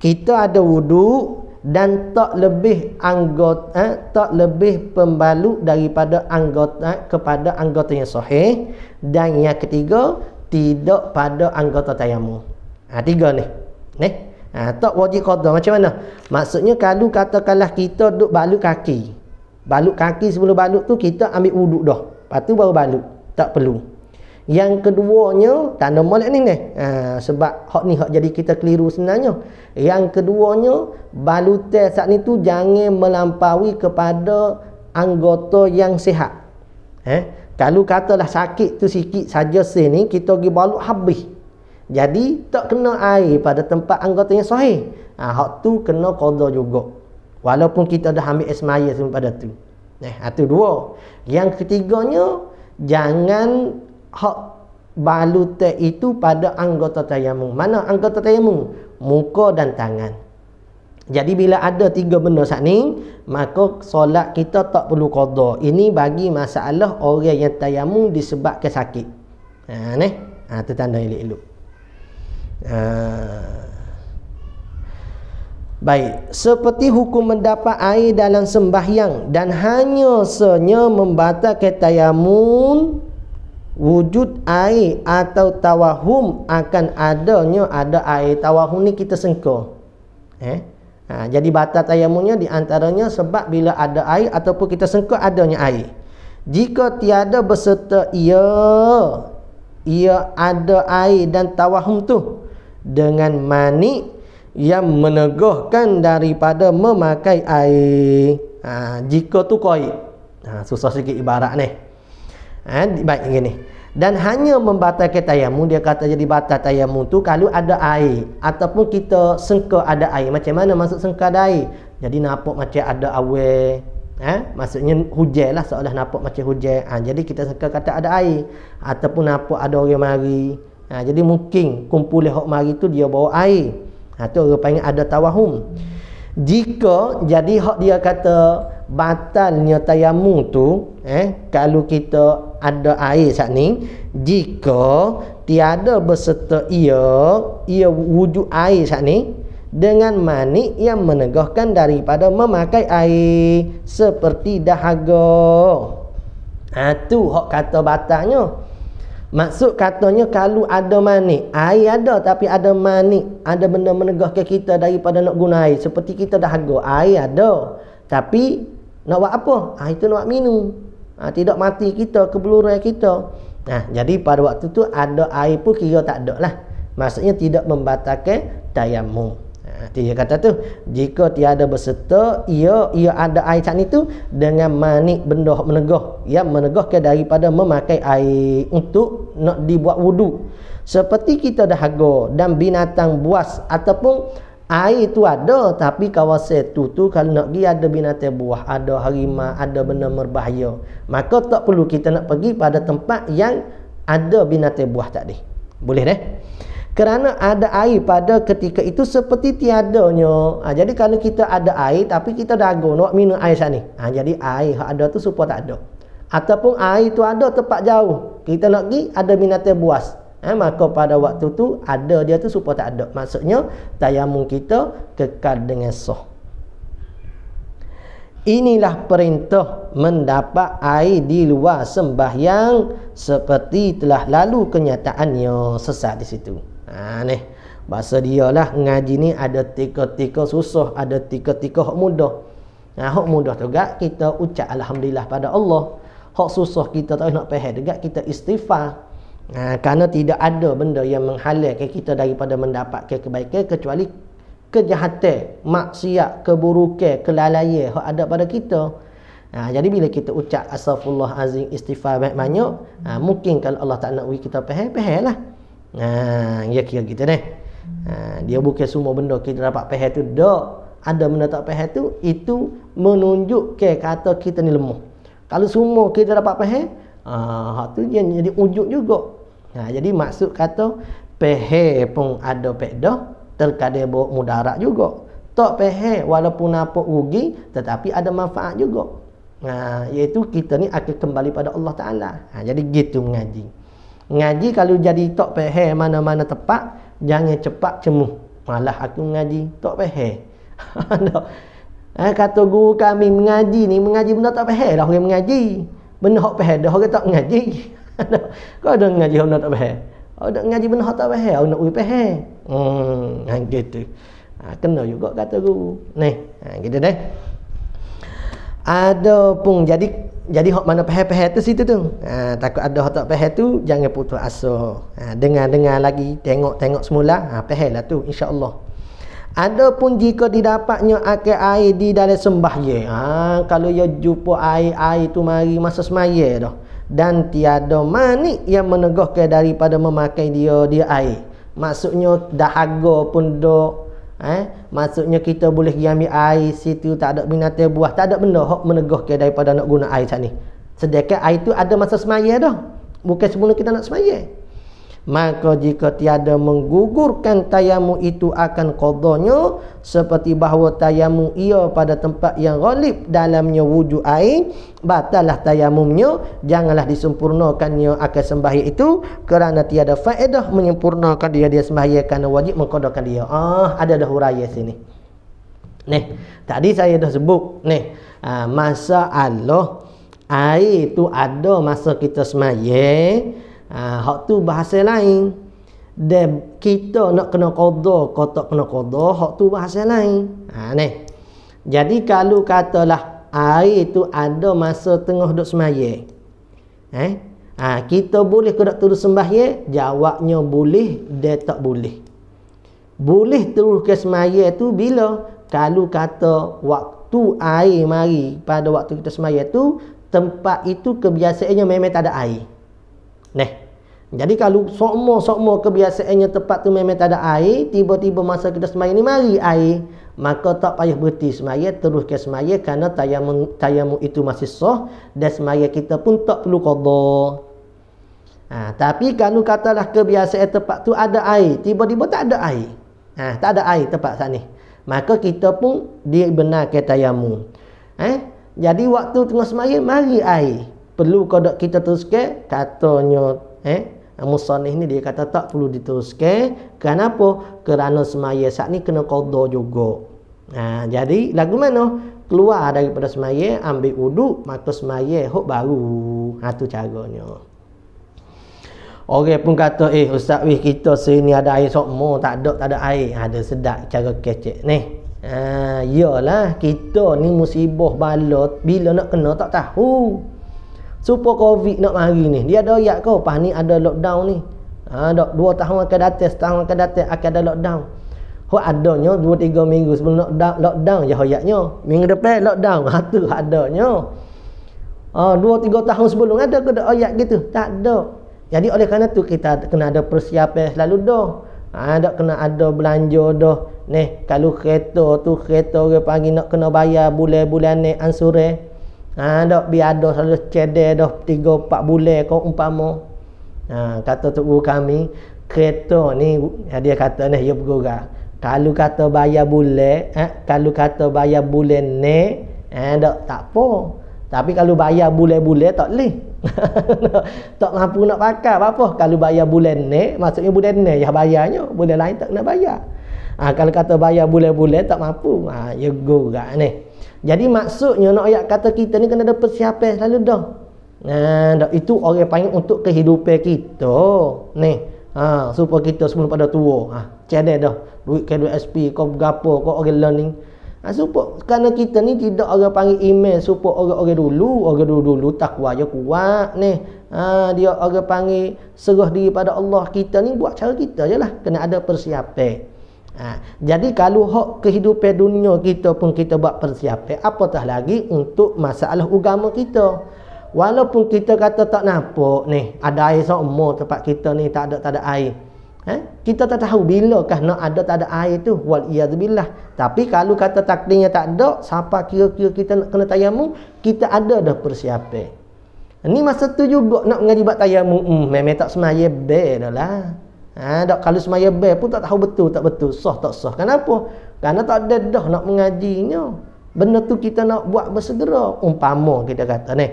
[SPEAKER 1] kita ada wuduk dan tak lebih anggota eh, tak lebih pembalut daripada anggota eh, kepada anggota yang sahih dan yang ketiga tidak pada anggota tayamum. Ha, tiga ni. Ni. Ha, tak wajib qada macam mana? Maksudnya kalau katakanlah kita duduk balut kaki. Balut kaki sebelum balut tu kita ambil wuduk dah. Lepas tu baru balut. Tak perlu. Yang keduanya, tanda molek ni ni. Ha, sebab hak ni hak jadi kita keliru sebenarnya. Yang keduanya, balutai saat ni tu jangan melampaui kepada anggota yang sihat. Eh? Kalau katalah sakit tu sikit saja sini, kita pergi balut habis. Jadi, tak kena air pada tempat anggota yang sahih. Ha, hak tu kena kodoh juga. Walaupun kita dah ambil esmaya pada tu. Eh, atau ha, dua. Yang ketiganya, jangan hak balutan itu pada anggota tayamum. Mana anggota tayamum? Muka dan tangan. Jadi bila ada tiga benda saat ni, maka solat kita tak perlu qada. Ini bagi masalah orang yang tayamum disebabkan sakit. Ha ni. Ha tu tanda elok Ha. Baik, seperti hukum mendapat air dalam sembahyang dan hanya senya membatalkan tayamun wujud air atau tawahum akan adanya ada air tawahum ni kita sengka eh ha, jadi batal tayamunya di antaranya sebab bila ada air ataupun kita sengka adanya air jika tiada berserta ia ia ada air dan tawahum tu dengan mani yang meneguhkan daripada memakai air ha, jika tu koi ha, susah sikit ibarat ni ha, baik gini dan hanya membatalkan tayamum dia kata jadi batal tayamum tu kalau ada air ataupun kita sengka ada air macam mana masuk sengka ada air jadi nampak macam ada awal ha? Eh, maksudnya hujan lah seolah nampak macam hujan ha, jadi kita suka kata ada air ataupun nampak ada orang mari ha, jadi mungkin kumpul hok mari tu dia bawa air ha, tu orang panggil ada tawahum jika jadi hok dia kata batalnya tayamu tu eh, kalau kita ada air saat ni jika tiada berserta ia ia wujud air saat ni dengan mani yang menegahkan daripada memakai air seperti dahaga itu ha, hak kata batangnya maksud katanya kalau ada mani air ada tapi ada mani ada benda meneguhkan kita daripada nak guna air seperti kita dahaga air ada tapi nak buat apa? Ha, itu nak minum ha, tidak mati kita kebelurai kita nah ha, jadi pada waktu tu ada air pun kira tak ada lah maksudnya tidak membatalkan tayamum ha, dia kata tu jika tiada berserta ia ia ada air tadi tu dengan manik benda menegah ia menegah ke daripada memakai air untuk nak dibuat wudu seperti kita dah hago dan binatang buas ataupun Air tu ada tapi kawasan tu tu kalau nak pergi ada binatang buah, ada harimau, ada benda berbahaya. Maka tak perlu kita nak pergi pada tempat yang ada binatang buah tak tadi. Boleh deh. Kerana ada air pada ketika itu seperti tiadanya. Ha, jadi kalau kita ada air tapi kita dago nak minum air sana. Ha, jadi air yang ada tu supaya tak ada. Ataupun air tu ada tempat jauh. Kita nak pergi ada binatang buas. Eh, maka pada waktu tu ada dia tu supaya tak ada. Maksudnya tayamum kita kekal dengan sah. Inilah perintah mendapat air di luar sembahyang seperti telah lalu kenyataannya sesat di situ. Ha ni. Bahasa dia lah ngaji ni ada tika-tika susah, ada tika-tika hok mudah. Ha hok mudah tu gak kita ucap alhamdulillah pada Allah. Hok susah kita tak nak faham dekat kita istighfar. Ha, kerana tidak ada benda yang menghalangkan kita daripada mendapatkan kebaikan kecuali kejahatan, maksiat, keburukan, kelalaian yang ada pada kita. Ha, jadi bila kita ucap asafullah azim istighfar banyak-banyak, ha, mungkin kalau Allah tak nak wui kita pahal, pahal lah. Ha, ya kira kita ni. Ha, dia bukan semua benda kita dapat pahal tu. Tak ada benda tak pahal tu, itu menunjukkan kata kita ni lemah. Kalau semua kita dapat pahal, Ah, ha, tu yang jadi ujuk juga Ha, jadi maksud kata pH pun ada pedo terkadang bawa mudarat juga. Tak pH walaupun nampak rugi tetapi ada manfaat juga. Nah, ha, iaitu kita ni akan kembali pada Allah Ta'ala. Ha, jadi gitu mengaji. Mengaji kalau jadi tak pH mana-mana tepat, jangan cepat cemuh. Malah aku mengaji tak pH. eh, ha, kata guru kami mengaji ni, mengaji benda tak pehe dah orang mengaji. Benda hok pehe dah orang tak mengaji. Kau ada ngaji hono tak bahe. Kau oh, ada ngaji benar tak bahe. Kau nak upah. Hmm, hang gitu. Ha, kena juga kata guru. Ni, ha, gitu deh. Ada pun jadi jadi hok mana pehe-pehe tu situ tu. Ha, takut ada hok tak pehe tu jangan putus asa. Ha, dengar-dengar lagi, tengok-tengok semula, ha pehe lah tu insya-Allah. pun jika didapatnya akan air di dalam sembahye, Ha, kalau ia jumpa air-air tu mari masa semaya dah dan tiada manik yang menegahkan daripada memakai dia dia air maksudnya dahaga pun dok eh maksudnya kita boleh giami air situ tak ada binatang buah tak ada benda hok menegahkan daripada nak guna air sat ni sedekah air tu ada masa semaya dah bukan semula kita nak semaya Maka jika tiada menggugurkan tayamu itu akan kodohnya Seperti bahawa tayamu ia pada tempat yang ghalib dalamnya wujud air batalah tayamumnya Janganlah disempurnakannya akan sembahyang itu Kerana tiada faedah menyempurnakan dia Dia sembahyang kerana wajib mengkodokkan dia Ah, ada dah huraya sini Nih, tadi saya dah sebut Nih, ah, masa Allah Air itu ada masa kita sembahyang Ha, hak tu bahasa lain Dan kita nak kena qadha Kau tak kena qadha Hak tu bahasa lain ha, ni. Jadi kalau katalah Air tu ada masa tengah duduk semaya eh? ha, Kita boleh ke terus sembahya Jawabnya boleh Dia tak boleh Boleh terus ke semaya tu bila Kalau kata waktu air mari Pada waktu kita semaya tu Tempat itu kebiasaannya memang tak ada air Neh. Jadi kalau sokmo-sokmo kebiasaannya tempat tu memang tak ada air, tiba-tiba masa kita semai ni mari air, maka tak payah berhenti semai, terus ke semai kerana tayamum tayamum itu masih sah dan semai kita pun tak perlu qada. Ha, tapi kalau katalah kebiasaan tempat tu ada air, tiba-tiba tak ada air. Ha, tak ada air tempat sana. Maka kita pun dibenarkan tayamum. Eh? Jadi waktu tengah semai mari air perlu kodok kita teruskan katanya eh musanih ni dia kata tak perlu diteruskan kenapa kerana semaya saat ni kena kodok juga ha, jadi lagu mana keluar daripada semaya ambil uduk maka semaya hok baru ha tu caranya Orang pun kata, eh Ustaz, weh, kita sini ada air sokmo, tak ada, tak ada air. Ada ha, sedap cara kecek ni. Ha, yalah, kita ni musibah balot bila nak kena tak tahu. Super Covid nak mari ni. Dia ada ayat ke? pah ni ada lockdown ni. Ha, dok dua tahun akan datang, setahun akan datang akan ada lockdown. Ho adanya dua tiga minggu sebelum lockdown, lockdown je ayatnya. Minggu depan lockdown, ha tu adanya. Ha, dua tiga tahun sebelum ada ke dok ayat gitu? Tak ada. Jadi oleh kerana tu kita kena ada persiapan selalu dah. Ha, dok kena ada belanja dah. Neh, kalau kereta tu kereta ke pagi nak kena bayar bulan-bulan ni ansuran. Eh ha, dok bi ada selalu cedek dah 3 4 bulan kau umpama ha, kata tu guru kami kereta ni ha, dia kata ni dia bergerak kalau kata bayar bulan ha, kalau kata bayar bulan ni ha, dok tak apa tapi kalau bayar bulan-bulan tak leh tak mampu nak pakai apa, apa kalau bayar bulan ni maksudnya bulan ni yang bayarnya bulan lain tak nak bayar ha, kalau kata bayar bulan-bulan tak mampu ha, ya gerak ni jadi maksudnya nak ayat kata kita ni kena ada persiapan selalu dah. Nah, dah itu orang panggil untuk kehidupan kita. Ni. Ha, supaya kita sebelum pada tua. Ha, cedek dah. Duit ke duit SP, kau bergapa, kau orang learning. Ha, supaya kerana kita ni tidak orang panggil email supaya orang-orang dulu, orang dulu-dulu takwa je kuat ni. Ha, dia orang panggil serah diri pada Allah. Kita ni buat cara kita je lah. Kena ada persiapan. Ha, jadi kalau hak kehidupan dunia kita pun kita buat persiapan apatah lagi untuk masalah agama kita. Walaupun kita kata tak nampak ni, ada air semua tempat kita ni tak ada tak ada air. Ha? Kita tak tahu bila kah nak ada tak ada air tu wal iazbillah. Tapi kalau kata takdirnya tak ada, siapa kira-kira kita nak kena tayamum, kita ada dah persiapan. Ini masa tu juga nak mengaji bab tayamum, hmm, memang tak semaya be dah lah. Ha, dak kalau semaya bel pun tak tahu betul tak betul, sah tak sah. Kenapa? Karena tak ada dah nak mengajinya. Benda tu kita nak buat bersegera. Umpama kita kata ni.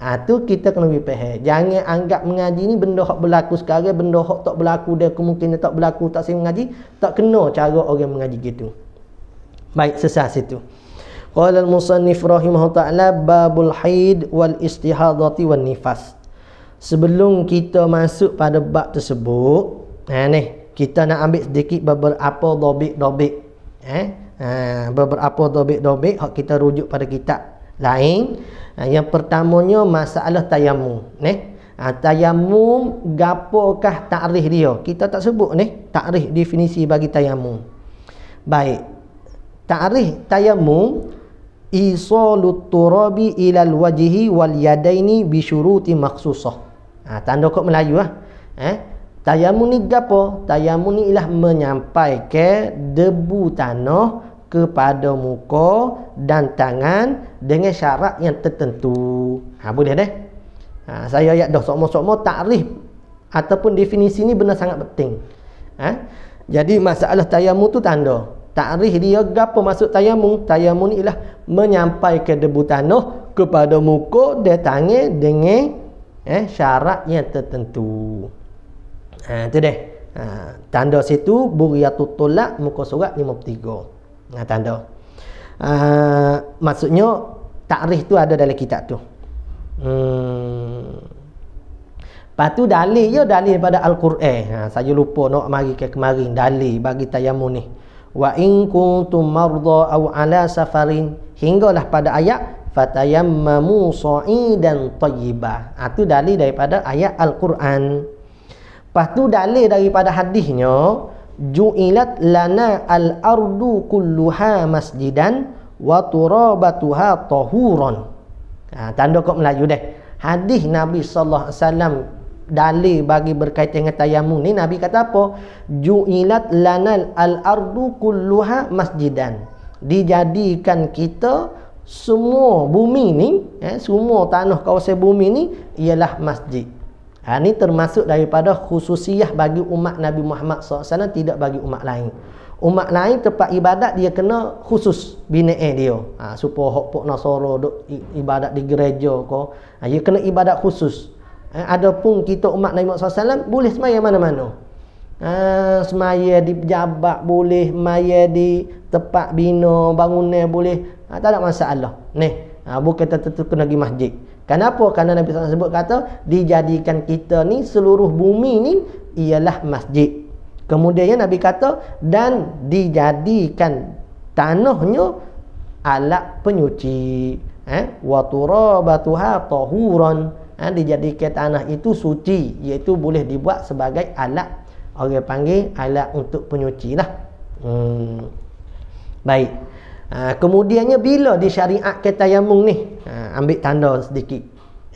[SPEAKER 1] Ha, tu kita kena lebih faham. Jangan anggap mengaji ni benda hak berlaku sekarang, benda hak tak berlaku dia kemungkinan tak berlaku tak sempat mengaji, tak kena cara orang mengaji gitu. Baik, selesai situ. Qala al-musannif rahimahutaala babul haid wal istihadati wan nifas. Sebelum kita masuk pada bab tersebut, Ha ni, kita nak ambil sedikit beberapa dobik-dobik. Eh? Ha, ha beberapa dobik-dobik hak kita rujuk pada kitab lain. Ha, yang pertamanya masalah tayammum, ni. Ha, tayammum gapokah takrif dia? Kita tak sebut ni takrif definisi bagi tayammum. Baik. Takrif tayammum isalut turabi ilal wajhi wal yadaini bi syuruti makhsusah. Ha, tanda kok Melayu ah. Eh? Tayamum ni apa? Tayamum ni ialah menyampaikan debu tanah kepada muka dan tangan dengan syarat yang tertentu. Ha boleh deh. Ha, saya ayat dah sokmo-sokmo takrif ataupun definisi ni benar sangat penting. Ha? Jadi masalah tayamum tu tanda. Takrif dia gapo masuk tayamum? Tayamum ni ialah menyampaikan debu tanah kepada muka dan tangan dengan eh syarat yang tertentu. Ha, tu deh. Ha, tanda situ buriatu tolak muka surat 53. Ha, tanda. Ha, maksudnya takrif tu ada dalam kitab tu. Hmm. Patu dalil ya dalil pada al-Quran. Ha, saya lupa nak mari ke kemarin dalil bagi tayamum ni. Wa in kuntum mardha aw ala safarin hinggalah pada ayat fatayammamu sa'idan tayyiba. Ha, tu dalil daripada ayat al-Quran. Lepas tu dalil daripada hadisnya ju'ilat lana al-ardu kulluha masjidan wa turabatuha tahuran. Ha, tanda kok Melayu deh. Hadis Nabi sallallahu alaihi wasallam dalil bagi berkaitan dengan tayamum ni Nabi kata apa? Ju'ilat lana al-ardu kulluha masjidan. Dijadikan kita semua bumi ni, eh, semua tanah kawasan bumi ni ialah masjid. Ha, ini termasuk daripada khususiyah bagi umat Nabi Muhammad SAW tidak bagi umat lain. Umat lain tempat ibadat dia kena khusus bina'i dia. Ha, supaya hukpuk nasara, ibadat di gereja. Ko. Ha, dia kena ibadat khusus. Ha, Adapun kita umat Nabi Muhammad SAW boleh semaya mana-mana. Ha, semaya di jabat boleh Semaya di tempat bina bangunan boleh ha, Tak ada masalah ha, Bukan kita tentu kena pergi masjid Kenapa? Kerana Nabi SAW sebut kata Dijadikan kita ni seluruh bumi ni Ialah masjid Kemudiannya Nabi kata Dan dijadikan tanahnya Alat penyuci Waturabatuha eh? tahuran eh? Dijadikan tanah itu suci Iaitu boleh dibuat sebagai alat Orang panggil alat untuk penyuci lah hmm. Baik ah, Kemudiannya bila di disyariat ketayamung ni uh, ambil tanda sedikit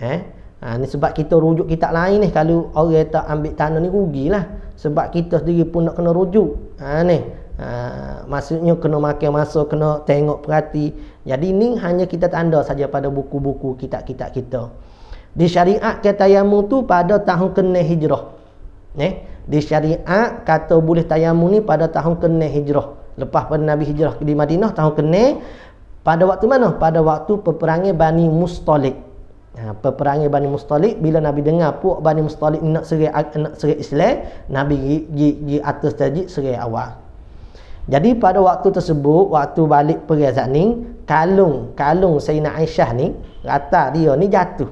[SPEAKER 1] eh ha, ni sebab kita rujuk kitab lain ni kalau orang tak ambil tanda ni rugilah sebab kita sendiri pun nak kena rujuk ha ni ha, maksudnya kena makan masa kena tengok perhati jadi ni hanya kita tanda saja pada buku-buku kitab-kitab kita di syariat ke tayamu tu pada tahun kena hijrah ni di syariat kata boleh tayamu ni pada tahun kena hijrah lepas pada Nabi hijrah di Madinah tahun kena pada waktu mana? Pada waktu peperangan Bani Mustalik. Ha, peperangan Bani Mustalik bila Nabi dengar puak Bani Mustalik nak serang nak serang Islam, Nabi gi gi atas tadi serang awal. Jadi pada waktu tersebut, waktu balik pergi Zani, kalung kalung Sayyidina Aisyah ni rata dia ni jatuh.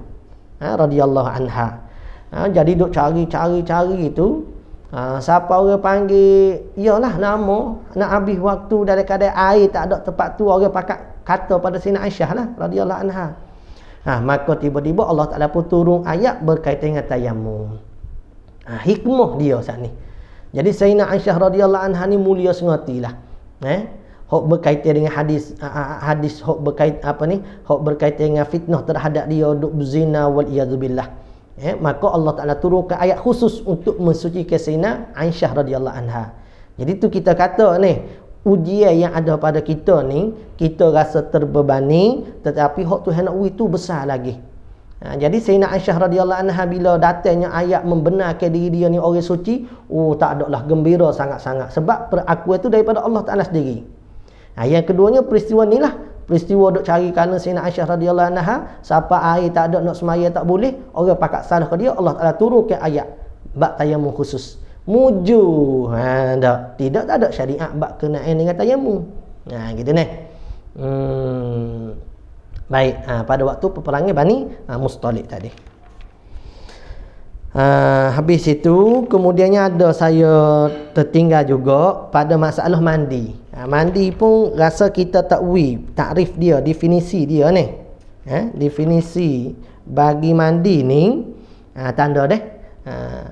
[SPEAKER 1] Ha, radhiyallahu anha. Ha, jadi duk cari-cari-cari itu ha, siapa orang panggil iyalah nama nak habis waktu dari kadai air tak ada tempat tu orang pakai kata pada Sina Aisyah lah radhiyallahu anha. Ha, maka tiba-tiba Allah Taala pun turun ayat berkaitan dengan tayamum. Ha, hikmah dia saat ni. Jadi Sayyidina Aisyah radhiyallahu anha ni mulia sengatilah. Eh? Hok berkaitan dengan hadis ha, ha, hadis hok berkait apa ni? Hok berkaitan dengan fitnah terhadap dia duk zina wal iazubillah. Eh? maka Allah Taala turunkan ayat khusus untuk mensucikan Sayyidina Aisyah radhiyallahu anha. Jadi tu kita kata ni, ujian yang ada pada kita ni kita rasa terbebani tetapi hak Tuhan nak itu besar lagi ha, jadi Sayyidina Aisyah radhiyallahu anha bila datangnya ayat membenarkan diri dia ni orang suci oh tak ada lah gembira sangat-sangat sebab perakuan itu daripada Allah Taala sendiri ha, yang keduanya peristiwa ni lah peristiwa dok cari kerana Sayyidina Aisyah radhiyallahu anha siapa air tak ada nak semaya tak boleh orang pakat salah ke dia Allah Taala turunkan ayat bab tayamum khusus muju ha tak tidak ada syariat kena kenaan dengan tayamum ha gitu ni hmm. baik ha, pada waktu peperangan bani ha, mustalik tadi Uh, habis itu kemudiannya ada saya tertinggal juga pada masalah mandi uh, mandi pun rasa kita tak takwi takrif dia definisi dia ni eh, ha, definisi bagi mandi ni uh, tanda deh uh,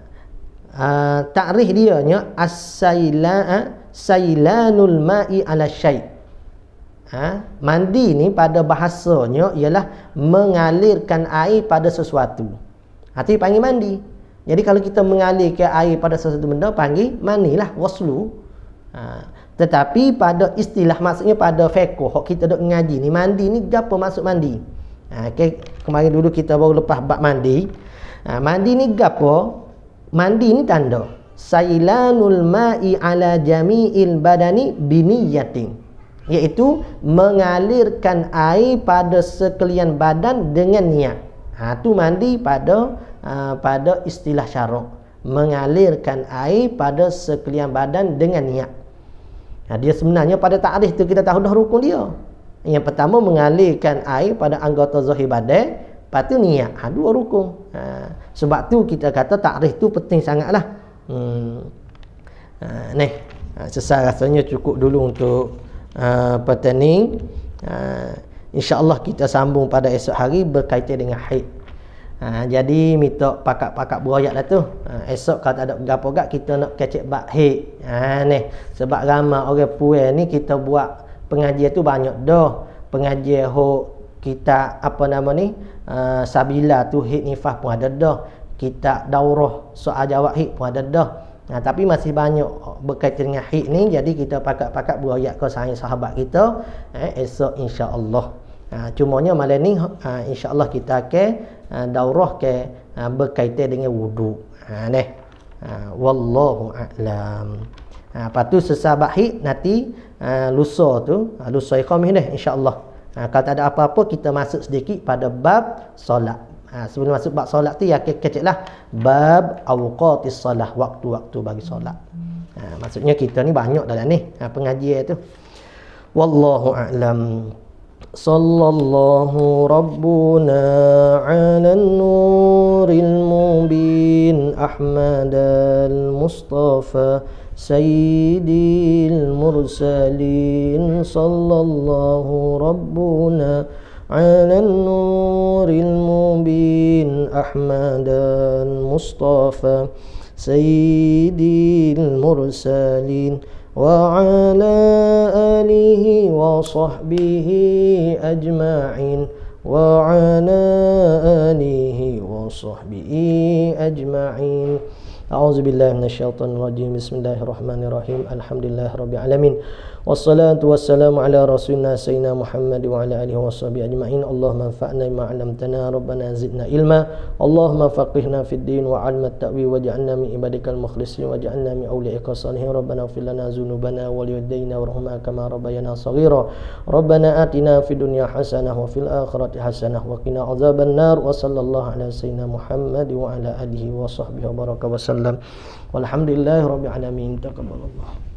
[SPEAKER 1] Ah, Takrif dia nya asaila saila ah, sailanul ma'i ala syait. Ha? Ah, mandi ni pada bahasanya ialah mengalirkan air pada sesuatu. Hati panggil mandi. Jadi kalau kita mengalirkan air pada sesuatu benda panggil manilah waslu. Ha. tetapi pada istilah maksudnya pada fiqh hok kita dok ngaji ni mandi ni gapo masuk mandi? Ha, okay. kemarin dulu kita baru lepas bab mandi. Ha, mandi ni gapo? mandi ni tanda sailanul ma'i ala jami'il badani biniyatin iaitu mengalirkan air pada sekalian badan dengan niat ha tu mandi pada uh, pada istilah syarak mengalirkan air pada sekalian badan dengan niat ha, dia sebenarnya pada takrif tu kita tahu dah rukun dia yang pertama mengalirkan air pada anggota zahir badan Lepas tu niat. Ha, dua rukun. Ha, sebab tu kita kata takrif tu penting sangatlah. Hmm. Ha, ni. Ha, sesar rasanya cukup dulu untuk uh, ha, pertening. Ha, InsyaAllah kita sambung pada esok hari berkaitan dengan haid. Ha, jadi minta pakat-pakat buayak lah tu. Ha, esok kalau tak ada pegak kita nak kecek bak haid. Ha, ni. Sebab ramai orang puan ni kita buat pengajian tu banyak dah. Pengajian hok kita apa nama ni Ah, sabila tu hik nifah pun ada dah Kitab daurah soal jawab hik pun ada dah Nah Tapi masih banyak berkaitan dengan hik ni Jadi kita pakat-pakat berayat ke sayang sahabat kita eh, Esok insya Allah ha, ah, Cumanya malam ni ha, ah, insya Allah kita ke ha, daurah ke ha, berkaitan dengan wudhu ha, ha, Wallahu a'lam. Ha, lepas tu sesahabat hik nanti ha, lusa tu ha, Lusa ikhomih deh insya Allah Ha, kalau tak ada apa-apa, kita masuk sedikit pada bab solat. Ha, sebelum masuk bab solat tu, ya ke kecil lah. Bab awqatis solat. Waktu-waktu bagi solat. Ha, maksudnya kita ni banyak dalam ni. Ha, pengajian tu. Wallahu a'lam. Sallallahu Rabbuna ala nuril mubin Ahmad al-Mustafa. سيدي المرسلين صلى الله ربنا على النور المبين أحمد المصطفى سيدي المرسلين وعلى آله وصحبه أجمعين وعلى آله وصحبه أجمعين أعوذ بالله من الشيطان الرجيم بسم الله الرحمن الرحيم الحمد لله رب العالمين والصلاة والسلام على رسولنا سيدنا محمد وعلى آله وصحبه أجمعين اللهم انفعنا بما علمتنا ربنا زدنا علما اللهم فقهنا في الدين وعلم التأويل واجعلنا من عبادك المخلصين واجعلنا من أوليائك الصالحين ربنا اغفر لنا ذنوبنا ولوالدينا وارحمنا كما ربينا صغيرا ربنا آتنا في الدنيا حسنة وفي الآخرة حسنة وقنا عذاب النار وصلى الله على سيدنا محمد وعلى آله وصحبه وبارك وسلم وسلم والحمد لله رب العالمين تقبل الله